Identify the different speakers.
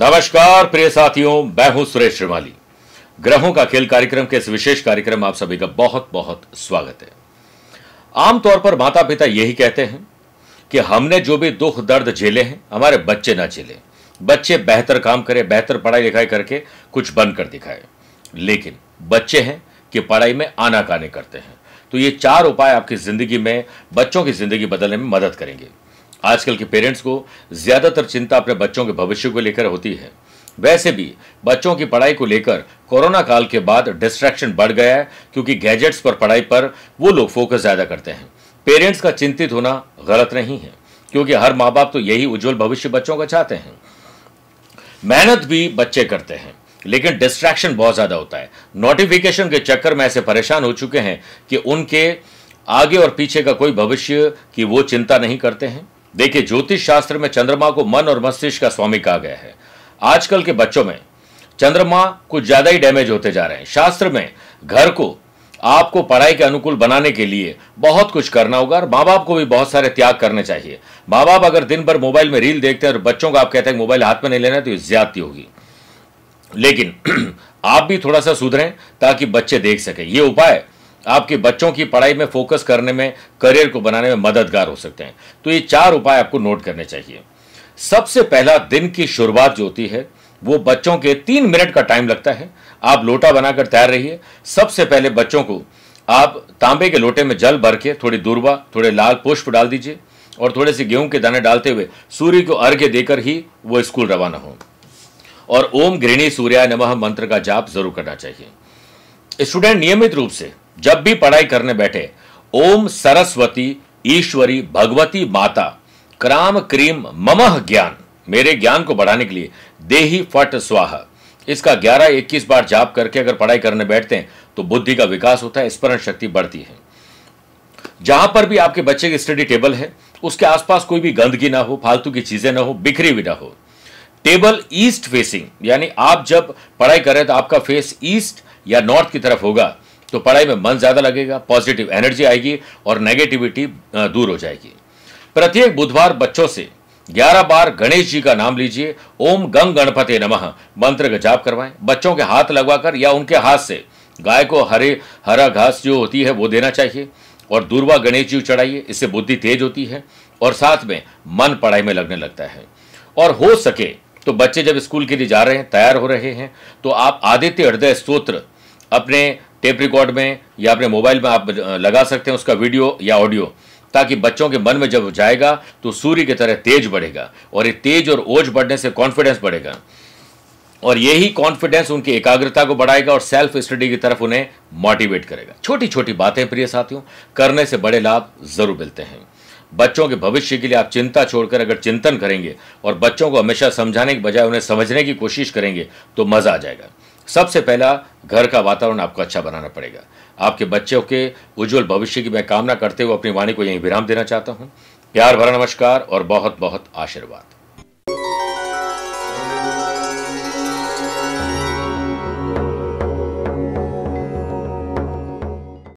Speaker 1: नमस्कार प्रिय साथियों मैं हूं सुरेश श्रीमाली ग्रहों का खेल कार्यक्रम के इस विशेष कार्यक्रम आप सभी का बहुत बहुत स्वागत है आमतौर पर माता पिता यही कहते हैं कि हमने जो भी दुख दर्द झेले हैं हमारे बच्चे ना झेले बच्चे बेहतर काम करें बेहतर पढ़ाई लिखाई करके कुछ बनकर दिखाए लेकिन बच्चे हैं कि पढ़ाई में आनाकानी करते हैं तो ये चार उपाय आपकी ज़िंदगी में बच्चों की ज़िंदगी बदलने में मदद करेंगे आजकल के पेरेंट्स को ज़्यादातर चिंता अपने बच्चों के भविष्य को लेकर होती है वैसे भी बच्चों की पढ़ाई को लेकर कोरोना काल के बाद डिस्ट्रैक्शन बढ़ गया है क्योंकि गैजेट्स पर पढ़ाई पर वो लोग फोकस ज़्यादा करते हैं पेरेंट्स का चिंतित होना गलत नहीं है क्योंकि हर माँ बाप तो यही उज्जवल भविष्य बच्चों का चाहते हैं मेहनत भी बच्चे करते हैं लेकिन डिस्ट्रैक्शन बहुत ज़्यादा होता है नोटिफिकेशन के चक्कर में ऐसे परेशान हो चुके हैं कि उनके आगे और पीछे का कोई भविष्य की वो चिंता नहीं करते हैं देखिए ज्योतिष शास्त्र में चंद्रमा को मन और मस्तिष्क का स्वामी कहा गया है आजकल के बच्चों में चंद्रमा कुछ ज्यादा ही डैमेज होते जा रहे हैं शास्त्र में घर को आपको पढ़ाई के अनुकूल बनाने के लिए बहुत कुछ करना होगा और माँ बाप को भी बहुत सारे त्याग करने चाहिए माँ बाप अगर दिन भर मोबाइल में रील देखते हैं और बच्चों को आप कहते हैं मोबाइल हाथ में नहीं लेना तो ये ज्यादती होगी लेकिन आप भी थोड़ा सा सुधरें ताकि बच्चे देख सकें ये उपाय आपके बच्चों की पढ़ाई में फोकस करने में करियर को बनाने में मददगार हो सकते हैं तो ये चार उपाय आपको नोट करने चाहिए सबसे पहला दिन की शुरुआत जो होती है वो बच्चों के तीन मिनट का टाइम लगता है आप लोटा बनाकर तैयार रहिए सबसे पहले बच्चों को आप तांबे के लोटे में जल भर के थोड़ी दूरबा थोड़े लाल पुष्प डाल दीजिए और थोड़े से गेहूं के दाने डालते हुए सूर्य को अर्घ्य देकर ही वो स्कूल रवाना हो और ओम गृहिणी सूर्याय नमः मंत्र का जाप जरूर करना चाहिए स्टूडेंट नियमित रूप से जब भी पढ़ाई करने बैठे ओम सरस्वती ईश्वरी भगवती माता क्राम क्रीम ममह ज्ञान मेरे ज्ञान को बढ़ाने के लिए देही फट स्वाह इसका 11 21 बार जाप करके अगर पढ़ाई करने बैठते हैं तो बुद्धि का विकास होता है स्मरण शक्ति बढ़ती है जहां पर भी आपके बच्चे की स्टडी टेबल है उसके आसपास कोई भी गंदगी ना हो फालतू की चीजें ना हो बिखरी भी ना हो टेबल ईस्ट फेसिंग यानी आप जब पढ़ाई कर रहे हैं तो आपका फेस ईस्ट या नॉर्थ की तरफ होगा तो पढ़ाई में मन ज़्यादा लगेगा पॉजिटिव एनर्जी आएगी और नेगेटिविटी दूर हो जाएगी प्रत्येक बुधवार बच्चों से ग्यारह बार गणेश जी का नाम लीजिए ओम गंग गणपते नमः मंत्र का जाप करवाएं बच्चों के हाथ लगवाकर या उनके हाथ से गाय को हरे हरा घास जो होती है वो देना चाहिए और दूरवा गणेश जी चढ़ाइए इससे बुद्धि तेज होती है और साथ में मन पढ़ाई में लगने लगता है और हो सके तो बच्चे जब स्कूल के लिए जा रहे हैं तैयार हो रहे हैं तो आप आदित्य हृदय स्त्रोत्र अपने टेप रिकॉर्ड में या अपने मोबाइल में आप लगा सकते हैं उसका वीडियो या ऑडियो ताकि बच्चों के मन में जब जाएगा तो सूर्य की तरह तेज बढ़ेगा और ये तेज और ओझ बढ़ने से कॉन्फिडेंस बढ़ेगा और यही कॉन्फिडेंस उनकी एकाग्रता को बढ़ाएगा और सेल्फ स्टडी की तरफ उन्हें मोटिवेट करेगा छोटी छोटी बातें प्रिय साथियों करने से बड़े लाभ जरूर मिलते हैं बच्चों के भविष्य के लिए आप चिंता छोड़कर अगर चिंतन करेंगे और बच्चों को हमेशा समझाने के बजाय उन्हें समझने की कोशिश करेंगे तो मज़ा आ जाएगा सबसे पहला घर का वातावरण आपको अच्छा बनाना पड़ेगा आपके बच्चों के उज्जवल भविष्य की मैं कामना करते हुए अपनी वाणी को यहीं विराम देना चाहता हूँ प्यार भरा नमस्कार और बहुत बहुत आशीर्वाद